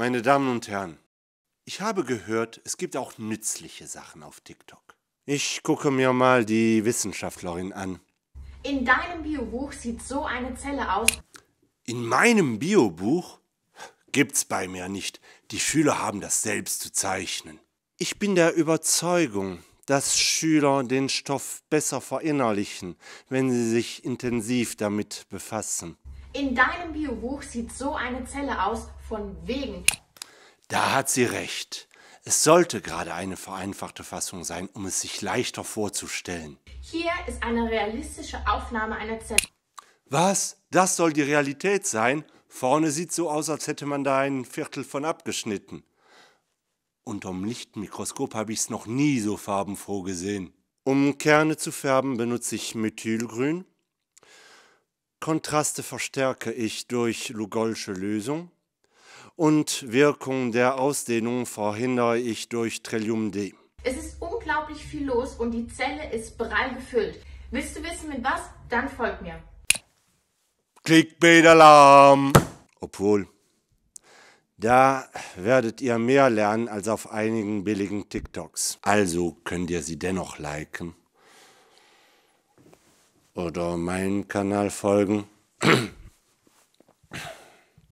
Meine Damen und Herren, ich habe gehört, es gibt auch nützliche Sachen auf TikTok. Ich gucke mir mal die Wissenschaftlerin an. In deinem Biobuch sieht so eine Zelle aus. In meinem Biobuch? Gibt's bei mir nicht. Die Schüler haben das selbst zu zeichnen. Ich bin der Überzeugung, dass Schüler den Stoff besser verinnerlichen, wenn sie sich intensiv damit befassen. In deinem Biobuch sieht so eine Zelle aus, von wegen. Da hat sie recht. Es sollte gerade eine vereinfachte Fassung sein, um es sich leichter vorzustellen. Hier ist eine realistische Aufnahme einer Zelle. Was? Das soll die Realität sein? Vorne sieht so aus, als hätte man da ein Viertel von abgeschnitten. Unterm Lichtmikroskop habe ich es noch nie so farbenfroh gesehen. Um Kerne zu färben, benutze ich Methylgrün, Kontraste verstärke ich durch Lugolsche Lösung und Wirkung der Ausdehnung verhindere ich durch Trillium D. Es ist unglaublich viel los und die Zelle ist brei gefüllt. Willst du wissen, mit was? Dann folg mir. Clickbait-Alarm! Obwohl, da werdet ihr mehr lernen als auf einigen billigen TikToks. Also könnt ihr sie dennoch liken oder meinem Kanal folgen.